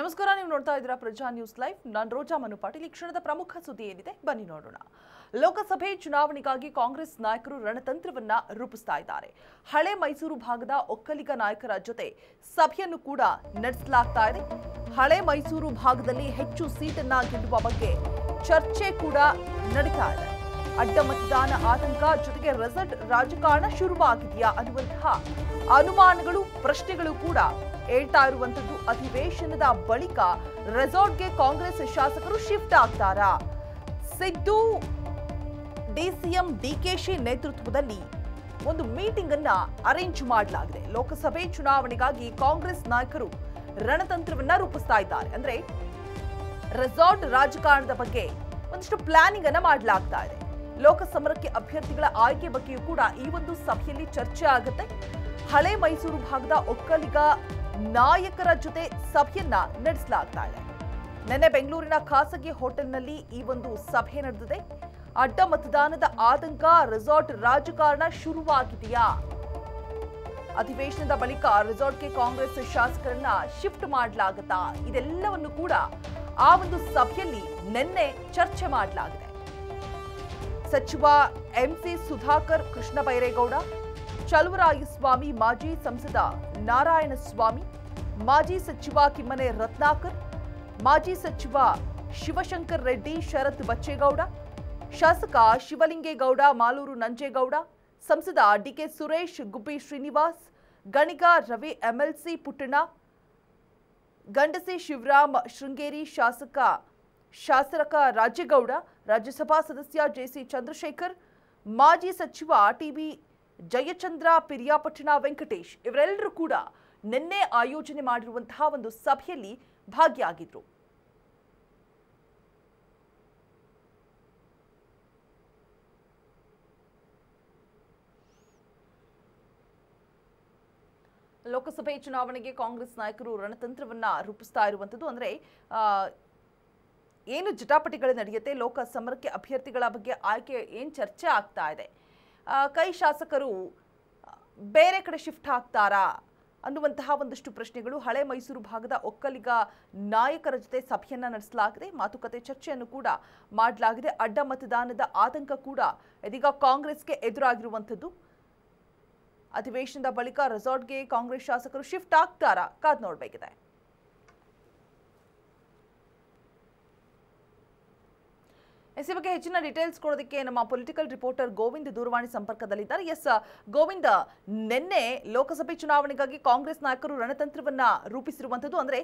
ನಮಸ್ಕಾರ ನೀವು ನೋಡ್ತಾ ಇದ್ದೀರಾ ಪ್ರಜಾ ನ್ಯೂಸ್ ಲೈವ್ ನಾನು ರೋಜಾ ಮನು ಪಾಟೀಲ್ ಈ ಕ್ಷಣದ ಪ್ರಮುಖ ಸುದ್ದಿ ಏನಿದೆ ಬನ್ನಿ ನೋಡೋಣ ಲೋಕಸಭೆ ಚುನಾವಣೆಗಾಗಿ ಕಾಂಗ್ರೆಸ್ ನಾಯಕರು ರಣತಂತ್ರವನ್ನ ರೂಪಿಸ್ತಾ ಇದ್ದಾರೆ ಹಳೆ ಮೈಸೂರು ಭಾಗದ ಒಕ್ಕಲಿಗ ನಾಯಕರ ಜೊತೆ ಸಭೆಯನ್ನು ಕೂಡ ನಡೆಸಲಾಗ್ತಾ ಇದೆ ಹಳೆ ಮೈಸೂರು ಭಾಗದಲ್ಲಿ ಹೆಚ್ಚು ಸೀಟನ್ನ ಗೆಲ್ಲುವ ಬಗ್ಗೆ ಚರ್ಚೆ ಕೂಡ ನಡೀತಾ ಇದೆ ಅಡ್ಡ ಮತದಾನ ಆತಂಕ ಜೊತೆಗೆ ರೆಸಲ್ಟ್ ರಾಜಕಾರಣ ಶುರುವಾಗಿದೆಯಾ ಅನ್ನುವಂತಹ ಅನುಮಾನಗಳು ಪ್ರಶ್ನೆಗಳು ಕೂಡ ಹೇಳ್ತಾ ಇರುವಂತದ್ದು ಅಧಿವೇಶನದ ಬಳಿಕ ರೆಸಾರ್ಟ್ಗೆ ಕಾಂಗ್ರೆಸ್ ಶಾಸಕರು ಶಿಫ್ಟ್ ಆಗ್ತಾರ ಸಿದ್ದು ಡಿಸಿಎಂ ಡಿಕೆಶಿ ನೇತೃತ್ವದಲ್ಲಿ ಒಂದು ಮೀಟಿಂಗ್ ಅನ್ನ ಅರೇಂಜ್ ಮಾಡಲಾಗಿದೆ ಲೋಕಸಭೆ ಚುನಾವಣೆಗಾಗಿ ಕಾಂಗ್ರೆಸ್ ನಾಯಕರು ರಣತಂತ್ರವನ್ನ ರೂಪಿಸ್ತಾ ಇದ್ದಾರೆ ಅಂದ್ರೆ ರೆಸಾರ್ಟ್ ರಾಜಕಾರಣದ ಬಗ್ಗೆ ಒಂದಿಷ್ಟು ಪ್ಲಾನಿಂಗ್ ಅನ್ನ ಮಾಡಲಾಗ್ತಾ ಇದೆ ಲೋಕಸಮರಕ್ಕೆ ಅಭ್ಯರ್ಥಿಗಳ ಆಯ್ಕೆ ಬಗ್ಗೆಯೂ ಕೂಡ ಈ ಒಂದು ಸಭೆಯಲ್ಲಿ ಚರ್ಚೆ ಆಗುತ್ತೆ ಹಳೆ ಮೈಸೂರು ಭಾಗದ ಒಕ್ಕಲಿಗ ನಾಯಕರ ಜೊತೆ ಸಭೆಯನ್ನ ನಡೆಸಲಾಗ್ತಾ ಇದೆ ನಿನ್ನೆ ಬೆಂಗಳೂರಿನ ಖಾಸಗಿ ಹೋಟೆಲ್ನಲ್ಲಿ ಈ ಒಂದು ಸಭೆ ನಡೆದಿದೆ ಅಡ್ಡ ಮತದಾನದ ಆತಂಕ ರೆಸಾರ್ಟ್ ರಾಜಕಾರಣ ಶುರುವಾಗಿದೆಯಾ ಅಧಿವೇಶನದ ಬಳಿಕ ರೆಸಾರ್ಟ್ಗೆ ಕಾಂಗ್ರೆಸ್ ಶಾಸಕರನ್ನ ಶಿಫ್ಟ್ ಮಾಡಲಾಗುತ್ತಾ ಇದೆಲ್ಲವನ್ನು ಕೂಡ ಆ ಒಂದು ಸಭೆಯಲ್ಲಿ ನಿನ್ನೆ ಚರ್ಚೆ ಮಾಡಲಾಗಿದೆ ಸಚಿವ ಎಂಸಿ ಸುಧಾಕರ್ ಕೃಷ್ಣ ಬೈರೇಗೌಡ ಚಲುವರಾಯಸ್ವಾಮಿ ಮಾಜಿ ಸಂಸದ ನಾರಾಯಣಸ್ವಾಮಿ ಮಾಜಿ ಸಚಿವ ಕಿಮ್ಮನೆ ರತ್ನಾಕರ್ ಮಾಜಿ ಸಚಿವ ಶಿವಶಂಕರ್ ರೆಡ್ಡಿ ಶರತ್ ಬಚ್ಚೇಗೌಡ ಶಾಸಕ ಶಿವಲಿಂಗೇಗೌಡ ಮಾಲೂರು ನಂಜೇಗೌಡ ಸಂಸದ ಡಿಕೆ ಸುರೇಶ್ ಗುಬ್ಬಿ ಶ್ರೀನಿವಾಸ್ ಗಣಿಗ ರವಿ ಎಂಎಲ್ಸಿ ಪುಟ್ಟಣ ಗಂಡಸಿ ಶಿವರಾಮ್ ಶೃಂಗೇರಿ ಶಾಸಕ ಶಾಸಕ ರಾಜೇಗೌಡ ರಾಜ್ಯಸಭಾ ಸದಸ್ಯ ಜೆಸಿ ಚಂದ್ರಶೇಖರ್ ಮಾಜಿ ಸಚಿವ ಟಿಬಿ ಜಯಚಂದ್ರ ಪಿರಿಯಾಪಟ್ಟಣ ವೆಂಕಟೇಶ್ ಇವರೆಲ್ಲರೂ ಕೂಡ ನಿನ್ನೆ ಆಯೋಜನೆ ಮಾಡಿರುವಂತಹ ಒಂದು ಸಭೆಯಲ್ಲಿ ಭಾಗಿಯಾಗಿದ್ರು ಲೋಕಸಭೆ ಚುನಾವಣೆಗೆ ಕಾಂಗ್ರೆಸ್ ನಾಯಕರು ರಣತಂತ್ರವನ್ನ ರೂಪಿಸ್ತಾ ಇರುವಂಥದ್ದು ಅಂದರೆ ಏನು ಜಟಾಪಟಿಗಳು ನಡೆಯುತ್ತೆ ಲೋಕ ಸಮರಕ್ಕೆ ಅಭ್ಯರ್ಥಿಗಳ ಬಗ್ಗೆ ಆಯ್ಕೆ ಏನು ಚರ್ಚೆ ಆಗ್ತಾ ಇದೆ ಕೈ ಶಾಸಕರು ಬೇರೆ ಕಡೆ ಶಿಫ್ಟ್ ಆಗ್ತಾರಾ ಅನ್ನುವಂತಹ ಒಂದಷ್ಟು ಪ್ರಶ್ನೆಗಳು ಹಳೆ ಮೈಸೂರು ಭಾಗದ ಒಕ್ಕಲಿಗ ನಾಯಕರ ಜೊತೆ ಸಭೆಯನ್ನು ನಡೆಸಲಾಗಿದೆ ಮಾತುಕತೆ ಚರ್ಚೆಯನ್ನು ಕೂಡ ಮಾಡಲಾಗಿದೆ ಅಡ್ಡ ಮತದಾನದ ಆತಂಕ ಕೂಡ ಇದೀಗ ಕಾಂಗ್ರೆಸ್ಗೆ ಎದುರಾಗಿರುವಂಥದ್ದು ಅಧಿವೇಶನದ ಬಳಿಕ ರೆಸಾರ್ಟ್ಗೆ ಕಾಂಗ್ರೆಸ್ ಶಾಸಕರು ಶಿಫ್ಟ್ ಆಗ್ತಾರಾ ಕಾದ್ ನೋಡಬೇಕಿದೆ ಎಸ್ ಈ ಬಗ್ಗೆ ಹೆಚ್ಚಿನ ಡೀಟೇಲ್ಸ್ ಕೊಡೋದಕ್ಕೆ ನಮ್ಮ ಪೊಲಿಟಿಕಲ್ ರಿಪೋರ್ಟರ್ ಗೋವಿಂದ್ ದೂರವಾಣಿ ಸಂಪರ್ಕದಲ್ಲಿದ್ದಾರೆ ಎಸ್ ಗೋವಿಂದ ನಿನ್ನೆ ಲೋಕಸಭೆ ಚುನಾವಣೆಗಾಗಿ ಕಾಂಗ್ರೆಸ್ ನಾಯಕರು ರಣತಂತ್ರವನ್ನ ರೂಪಿಸಿರುವಂತದ್ದು ಅಂದ್ರೆ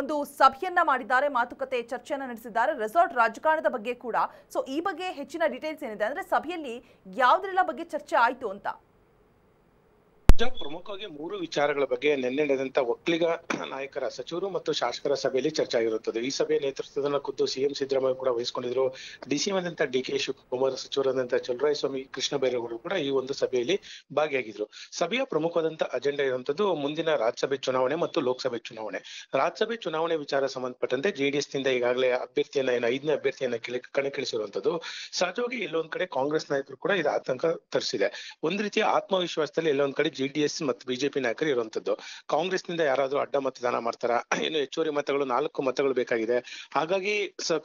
ಒಂದು ಸಭೆಯನ್ನ ಮಾಡಿದ್ದಾರೆ ಮಾತುಕತೆ ಚರ್ಚೆಯನ್ನ ನಡೆಸಿದ್ದಾರೆ ರೆಸಾರ್ಟ್ ರಾಜಕಾರಣದ ಬಗ್ಗೆ ಕೂಡ ಸೊ ಈ ಬಗ್ಗೆ ಹೆಚ್ಚಿನ ಡೀಟೇಲ್ಸ್ ಏನಿದೆ ಅಂದ್ರೆ ಸಭೆಯಲ್ಲಿ ಯಾವ್ದ್ರೆಲ್ಲ ಬಗ್ಗೆ ಚರ್ಚೆ ಆಯಿತು ಅಂತ ರಾಜ್ಯ ಪ್ರಮುಖವಾಗಿ ಮೂರು ವಿಚಾರಗಳ ಬಗ್ಗೆ ನಿನ್ನೆ ನಡೆದಂತ ಒಕ್ಕಲಿಗ ನಾಯಕರ ಸಚಿವರು ಮತ್ತು ಶಾಸಕರ ಸಭೆಯಲ್ಲಿ ಚರ್ಚೆ ಆಗಿರುತ್ತದೆ ಈ ಸಭೆಯ ನೇತೃತ್ವದ ಖುದ್ದು ಸಿಎಂ ಸಿದ್ದರಾಮಯ್ಯ ಕೂಡ ವಹಿಸಿಕೊಂಡಿದ್ರು ಡಿಸಿಎಂ ಆದಂತ ಡಿ ಕೆ ಶಿವಕುಮಾರ್ ಸಚಿವರಾದಂತಹ ಚಲರಾಯಸ್ವಾಮಿ ಕೃಷ್ಣ ಬೈರೇಗೌಡರು ಕೂಡ ಈ ಒಂದು ಸಭೆಯಲ್ಲಿ ಭಾಗಿಯಾಗಿದ್ರು ಸಭೆಯ ಪ್ರಮುಖವಾದಂತಹ ಅಜೆಂಡಾ ಇರುವಂತದ್ದು ಮುಂದಿನ ರಾಜ್ಯಸಭೆ ಚುನಾವಣೆ ಮತ್ತು ಲೋಕಸಭೆ ಚುನಾವಣೆ ರಾಜ್ಯಸಭೆ ಚುನಾವಣೆ ವಿಚಾರ ಸಂಬಂಧಪಟ್ಟಂತೆ ಜೆಡಿಎಸ್ ನಿಂದ ಈಗಾಗಲೇ ಅಭ್ಯರ್ಥಿಯನ್ನ ಏನು ಐದನೇ ಅಭ್ಯರ್ಥಿಯನ್ನ ಕಣಕ್ಕಿಳಿಸಿರುವಂತದ್ದು ಸಹಜವಾಗಿ ಎಲ್ಲೊಂದ್ ಕಡೆ ಕಾಂಗ್ರೆಸ್ ನಾಯಕರು ಕೂಡ ಇದು ಆತಂಕ ತರಿಸಿದೆ ಒಂದ್ ರೀತಿಯ ಆತ್ಮವಿಶ್ವಾಸದಲ್ಲಿ ಎಲ್ಲೊಂದ್ ಕಡೆ ಎಸ್ ಮತ್ತು ಬಿಜೆಪಿ ನಾಯಕರು ಇರುವಂತದ್ದು ಕಾಂಗ್ರೆಸ್ ನಿಂದ ಯಾರಾದ್ರೂ ಅಡ್ಡ ಮತದಾನ ಮಾಡ್ತಾರ ಏನು ಹೆಚ್ಚುವರಿ ಮತಗಳು ನಾಲ್ಕು ಮತಗಳು ಬೇಕಾಗಿದೆ ಹಾಗಾಗಿ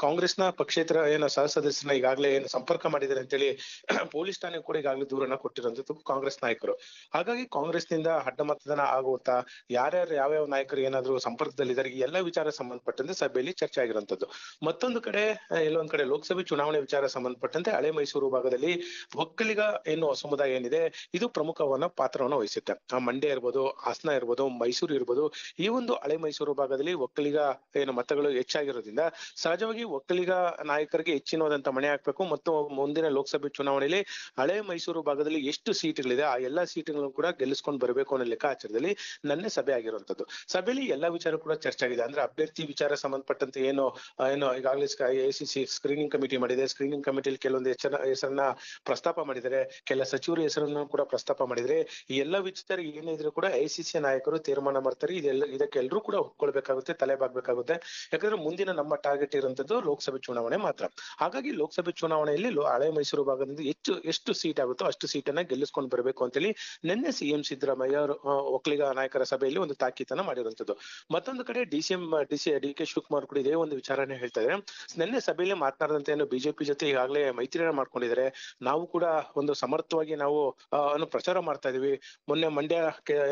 ಕಾಂಗ್ರೆಸ್ ನ ಪಕ್ಷೇತರ ಏನು ಸಹ ಸದಸ್ಯರನ್ನ ಈಗಾಗಲೇ ಏನು ಸಂಪರ್ಕ ಮಾಡಿದ್ದಾರೆ ಅಂತೇಳಿ ಪೊಲೀಸ್ ಠಾಣೆ ಕೂಡ ಈಗಾಗಲೇ ದೂರನ್ನ ಕೊಟ್ಟಿರುವಂತದ್ದು ಕಾಂಗ್ರೆಸ್ ನಾಯಕರು ಹಾಗಾಗಿ ಕಾಂಗ್ರೆಸ್ ನಿಂದ ಅಡ್ಡ ಮತದಾನ ಆಗುತ್ತಾ ಯಾರ್ಯಾರು ಯಾವ್ಯಾವ ನಾಯಕರು ಏನಾದ್ರು ಸಂಪರ್ಕದಲ್ಲಿದ್ದಾರೆ ಈ ಎಲ್ಲ ವಿಚಾರ ಸಂಬಂಧಪಟ್ಟಂತೆ ಸಭೆಯಲ್ಲಿ ಚರ್ಚೆ ಆಗಿರುವಂತದ್ದು ಮತ್ತೊಂದು ಕಡೆ ಎಲ್ಲೊಂದ್ ಕಡೆ ಲೋಕಸಭೆ ಚುನಾವಣೆ ವಿಚಾರ ಸಂಬಂಧಪಟ್ಟಂತೆ ಹಳೆ ಮೈಸೂರು ಭಾಗದಲ್ಲಿ ಒಕ್ಕಲಿಗ ಎನ್ನುವ ಸಮುದಾಯ ಏನಿದೆ ಇದು ಪ್ರಮುಖವನ್ನ ಪಾತ್ರವನ್ನು ಅನಿಸುತ್ತೆ ಮಂಡ್ಯ ಇರ್ಬೋದು ಹಾಸನ ಇರ್ಬೋದು ಮೈಸೂರು ಇರ್ಬೋದು ಈ ಒಂದು ಹಳೆ ಮೈಸೂರು ಭಾಗದಲ್ಲಿ ಒಕ್ಕಲಿಗ ಏನು ಮತಗಳು ಹೆಚ್ಚಾಗಿರೋದ್ರಿಂದ ಸಹಜವಾಗಿ ಒಕ್ಕಲಿಗ ನಾಯಕರಿಗೆ ಹೆಚ್ಚಿನವಾದಂತ ಮಣೆ ಹಾಕ್ಬೇಕು ಮತ್ತು ಮುಂದಿನ ಲೋಕಸಭೆ ಚುನಾವಣೆಯಲ್ಲಿ ಹಳೆ ಮೈಸೂರು ಭಾಗದಲ್ಲಿ ಎಷ್ಟು ಸೀಟ್ಗಳಿದೆ ಆ ಎಲ್ಲಾ ಸೀಟ್ಗಳನ್ನು ಕೂಡ ಗೆಲ್ಲಿಸ್ಕೊಂಡು ಬರಬೇಕು ಅನ್ನೋ ಲೆಕ್ಕಾಚಾರದಲ್ಲಿ ನನ್ನ ಸಭೆ ಆಗಿರುವಂತದ್ದು ಸಭೆಯಲ್ಲಿ ಎಲ್ಲಾ ವಿಚಾರ ಕೂಡ ಚರ್ಚೆ ಆಗಿದೆ ಅಂದ್ರೆ ಅಭ್ಯರ್ಥಿ ವಿಚಾರ ಸಂಬಂಧಪಟ್ಟಂತೆ ಏನು ಏನು ಈಗಾಗಲೇ A C C screening committee ಮಾಡಿದೆ ಸ್ಕ್ರೀನಿಂಗ್ ಕಮಿಟಿಯಲ್ಲಿ ಕೆಲವೊಂದು ಹೆಚ್ಚಿನ ಹೆಸರನ್ನ ಪ್ರಸ್ತಾಪ ಮಾಡಿದರೆ ಕೆಲ ಸಚಿವರ ಹೆಸರನ್ನು ಕೂಡ ಪ್ರಸ್ತಾಪ ಮಾಡಿದರೆ ಈ ಎಲ್ಲ ವಿಚಾರ ಏನಿದ್ರು ಕೂಡ ಐಸಿಸಿ ನಾಯಕರು ತೀರ್ಮಾನ ಮಾಡ್ತಾರೆ ಇದೆಲ್ಲ ಇದಕ್ಕೆ ಎಲ್ಲರೂ ಕೂಡ ಒಪ್ಕೊಳ್ಬೇಕಾಗುತ್ತೆ ತಲೆ ಬಾಗ್ಬೇಕಾಗುತ್ತೆ ಯಾಕಂದ್ರೆ ಮುಂದಿನ ನಮ್ಮ ಟಾರ್ಗೆಟ್ ಇರುವಂತದ್ದು ಲೋಕಸಭೆ ಚುನಾವಣೆ ಮಾತ್ರ ಹಾಗಾಗಿ ಲೋಕಸಭೆ ಚುನಾವಣೆಯಲ್ಲಿ ಹಳೆ ಮೈಸೂರು ಭಾಗದಿಂದ ಹೆಚ್ಚು ಎಷ್ಟು ಸೀಟ್ ಆಗುತ್ತೋ ಅಷ್ಟು ಸೀಟನ್ನ ಗೆಲ್ಲಿಸ್ಕೊಂಡು ಬರಬೇಕು ಅಂತೇಳಿ ನಿನ್ನೆ ಸಿಎಂ ಸಿದ್ದರಾಮಯ್ಯ ಒಕ್ಕಲಿಗ ನಾಯಕರ ಸಭೆಯಲ್ಲಿ ಒಂದು ತಾಕೀತನ ಮಾಡಿರುವಂತದ್ದು ಮತ್ತೊಂದು ಕಡೆ D C M D C D K Shivakumar ಕೂಡ ಇದೇ ಒಂದು ವಿಚಾರನೇ ಹೇಳ್ತಾರೆ ನಿನ್ನೆ ಸಭೆಯಲ್ಲಿ ಮಾತನಾಡಿದಂತೆ ಏನು ಬಿಜೆಪಿ ಜೊತೆ ಈಗಾಗಲೇ ಮೈತ್ರಿಯನ್ನ ಮಾಡ್ಕೊಂಡಿದ್ದಾರೆ ನಾವು ಕೂಡ ಒಂದು ಸಮರ್ಥವಾಗಿ ನಾವು ಪ್ರಚಾರ ಮಾಡ್ತಾ ಇದೀವಿ ಮೊನ್ನೆ ಮಂಡ್ಯ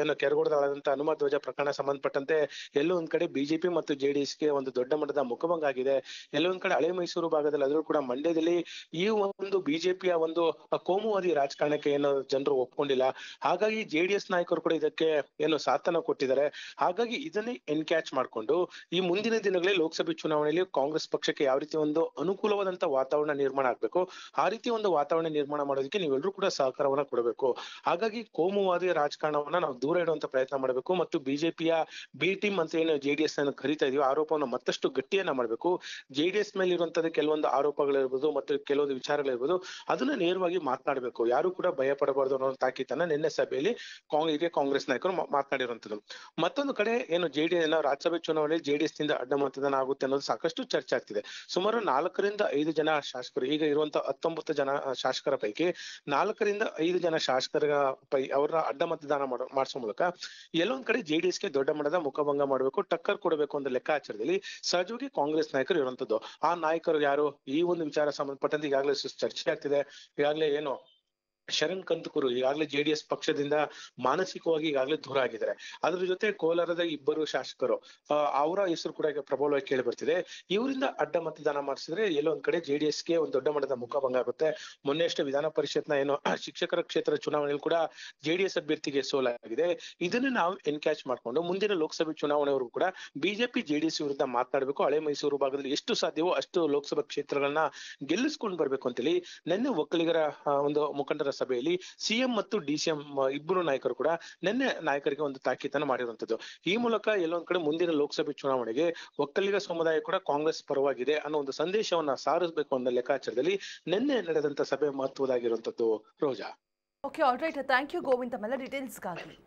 ಏನು ಕೆರಗೋಡದಾದಂತ ಹನುಮ ಧ್ವಜ ಪ್ರಕರಣ ಸಂಬಂಧಪಟ್ಟಂತೆ ಎಲ್ಲೋ ಒಂದ್ ಕಡೆ ಬಿಜೆಪಿ ಮತ್ತು ಜೆಡಿಎಸ್ ಗೆ ಒಂದು ದೊಡ್ಡ ಮಟ್ಟದ ಮುಖಭಂಗ ಆಗಿದೆ ಎಲ್ಲೋ ಕಡೆ ಹಳೆ ಮೈಸೂರು ಭಾಗದಲ್ಲಿ ಆದ್ರೂ ಕೂಡ ಮಂಡ್ಯದಲ್ಲಿ ಈ ಒಂದು ಬಿಜೆಪಿಯ ಒಂದು ಕೋಮುವಾದಿ ರಾಜಕಾರಣಕ್ಕೆ ಏನು ಜನರು ಒಪ್ಕೊಂಡಿಲ್ಲ ಹಾಗಾಗಿ ಜೆಡಿಎಸ್ ನಾಯಕರು ಕೂಡ ಇದಕ್ಕೆ ಏನು ಸಾಥನ ಕೊಟ್ಟಿದ್ದಾರೆ ಹಾಗಾಗಿ ಇದನ್ನೇ ಎನ್ಕ್ಯಾಚ್ ಮಾಡಿಕೊಂಡು ಈ ಮುಂದಿನ ದಿನಗಳಲ್ಲಿ ಲೋಕಸಭೆ ಚುನಾವಣೆಯಲ್ಲಿ ಕಾಂಗ್ರೆಸ್ ಪಕ್ಷಕ್ಕೆ ಯಾವ ರೀತಿ ಒಂದು ಅನುಕೂಲವಾದಂತ ವಾತಾವರಣ ನಿರ್ಮಾಣ ಆಗ್ಬೇಕು ಆ ರೀತಿ ಒಂದು ವಾತಾವರಣ ನಿರ್ಮಾಣ ಮಾಡೋದಕ್ಕೆ ನೀವೆಲ್ಲರೂ ಕೂಡ ಸಹಕಾರವನ್ನ ಕೊಡಬೇಕು ಹಾಗಾಗಿ ಕೋಮುವಾದಿ ರಾಷ್ಟ್ರೀಯ ರಾಜಕಾರಣವನ್ನ ನಾವು ದೂರ ಇಡುವಂತ ಪ್ರಯತ್ನ ಮಾಡಬೇಕು ಮತ್ತು ಬಿಜೆಪಿಯ ಬಿ ಟೀಮ್ ಅಂತ ಏನು ಜೆಡಿಎಸ್ ಅನ್ನು ಕರಿತಾ ಇದೀವಿ ಆರೋಪವನ್ನು ಮತ್ತಷ್ಟು ಗಟ್ಟಿಯನ್ನ ಮಾಡಬೇಕು ಜೆಡಿಎಸ್ ಮೇಲೆ ಇರುವಂತಹ ಕೆಲವೊಂದು ಆರೋಪಗಳಿರ್ಬೋದು ಮತ್ತು ಕೆಲವೊಂದು ವಿಚಾರಗಳಿರ್ಬೋದು ಅದನ್ನ ನೇರವಾಗಿ ಮಾತನಾಡಬೇಕು ಯಾರು ಕೂಡ ಭಯ ಪಡಬಾರದು ಅನ್ನೋ ತಾಕೀತನ ನಿನ್ನೆ ಸಭೆಯಲ್ಲಿ ಕಾಂಗ್ರೆಸ್ ಕಾಂಗ್ರೆಸ್ ನಾಯಕರು ಮಾತನಾಡಿರುವಂತದ್ದು ಮತ್ತೊಂದು ಕಡೆ ಏನು ಜೆಡಿಎಸ್ ರಾಜ್ಯಸಭೆ ಚುನಾವಣೆಯಲ್ಲಿ ಜೆಡಿಎಸ್ ನಿಂದ ಅಡ್ಡ ಮತದಾನ ಆಗುತ್ತೆ ಅನ್ನೋದು ಸಾಕಷ್ಟು ಚರ್ಚೆ ಆಗ್ತಿದೆ ಸುಮಾರು ನಾಲ್ಕರಿಂದ ಐದು ಜನ ಶಾಸಕರು ಈಗ ಇರುವಂತಹ ಹತ್ತೊಂಬತ್ತು ಜನ ಶಾಸಕರ ಪೈಕಿ ನಾಲ್ಕರಿಂದ ಐದು ಜನ ಶಾಸಕರ ಪೈ ಅವರ ದೊಡ್ಡ ಮತದಾನ ಮಾಡೋ ಮಾಡಿಸೋ ಮೂಲಕ ಎಲ್ಲೊಂದ್ ಕಡೆ ಜೆಡಿಎಸ್ ಗೆ ದೊಡ್ಡ ಮಟ್ಟದ ಮುಖಭಂಗ ಮಾಡಬೇಕು ಟಕ್ಕರ್ ಕೊಡಬೇಕು ಅಂತ ಲೆಕ್ಕಾಚಾರದಲ್ಲಿ ಸಹಜವಾಗಿ ಕಾಂಗ್ರೆಸ್ ನಾಯಕರು ಇರುವಂತದ್ದು ಆ ನಾಯಕರು ಯಾರು ಈ ಒಂದು ವಿಚಾರ ಸಂಬಂಧಪಟ್ಟಂತೆ ಈಗಾಗಲೇ ಚರ್ಚೆ ಆಗ್ತಿದೆ ಈಗಾಗಲೇ ಏನು ಶರಣ್ ಕಂತಕೂರು ಈಗಾಗಲೇ ಜೆಡಿಎಸ್ ಪಕ್ಷದಿಂದ ಮಾನಸಿಕವಾಗಿ ಈಗಾಗಲೇ ದೂರ ಆಗಿದ್ದಾರೆ ಅದ್ರ ಜೊತೆ ಕೋಲಾರದ ಇಬ್ಬರು ಶಾಸಕರು ಅವರ ಹೆಸರು ಕೂಡ ಪ್ರಬಲವಾಗಿ ಕೇಳಿ ಬರ್ತಿದೆ ಇವರಿಂದ ಅಡ್ಡ ಮತದಾನ ಮಾಡಿಸಿದ್ರೆ ಎಲ್ಲೋ ಒಂದ್ ಕಡೆ ಜೆಡಿಎಸ್ ಗೆ ಒಂದು ದೊಡ್ಡ ಮಟ್ಟದ ಮುಖಭಂಗ ಆಗುತ್ತೆ ಮೊನ್ನೆ ಅಷ್ಟೇ ವಿಧಾನ ಪರಿಷತ್ನ ಏನು ಶಿಕ್ಷಕರ ಕ್ಷೇತ್ರ ಚುನಾವಣೆಯಲ್ಲಿ ಕೂಡ ಜೆಡಿಎಸ್ ಅಭ್ಯರ್ಥಿಗೆ ಸೋಲಾಗಿದೆ ಇದನ್ನ ನಾವು ಎನ್ಕ್ಯಾಚ್ ಮಾಡ್ಕೊಂಡು ಮುಂದಿನ ಲೋಕಸಭೆ ಚುನಾವಣೆವರೆಗೂ ಕೂಡ ಬಿಜೆಪಿ ಜೆಡಿಎಸ್ ವಿರುದ್ಧ ಮಾತನಾಡಬೇಕು ಹಳೆ ಮೈಸೂರು ಭಾಗದಲ್ಲಿ ಎಷ್ಟು ಸಾಧ್ಯವೋ ಅಷ್ಟು ಲೋಕಸಭಾ ಕ್ಷೇತ್ರಗಳನ್ನ ಗೆಲ್ಲಿಸ್ಕೊಂಡು ಬರ್ಬೇಕು ಅಂತೇಳಿ ನಿನ್ನೆ ಒಕ್ಕಲಿಗರ ಒಂದು ಮುಖಂಡರ ಸಭೆಯಲ್ಲಿ ಸಿಎಂ ಮತ್ತು ಡಿಸಿಎಂ ಇಬ್ಬರು ನಾಯಕರು ಕೂಡ ನಿನ್ನೆ ನಾಯಕರಿಗೆ ಒಂದು ತಾಕೀತನ ಮಾಡಿರುವಂತದ್ದು ಈ ಮೂಲಕ ಎಲ್ಲೊಂದ್ ಕಡೆ ಮುಂದಿನ ಲೋಕಸಭೆ ಚುನಾವಣೆಗೆ ಒಕ್ಕಲಿಗ ಸಮುದಾಯ ಕೂಡ ಕಾಂಗ್ರೆಸ್ ಪರವಾಗಿದೆ ಅನ್ನೋ ಒಂದು ಸಂದೇಶವನ್ನ ಸಾರಿಸಬೇಕು ಅನ್ನೋ ಲೆಕ್ಕಾಚಾರದಲ್ಲಿ ನಿನ್ನೆ ನಡೆದಂತ ಸಭೆ ಮಹತ್ವದಾಗಿರುವಂತದ್ದು Roja okay all right thank you Govinda ಡೀಟೇಲ್ಸ್ಗಾಗಿ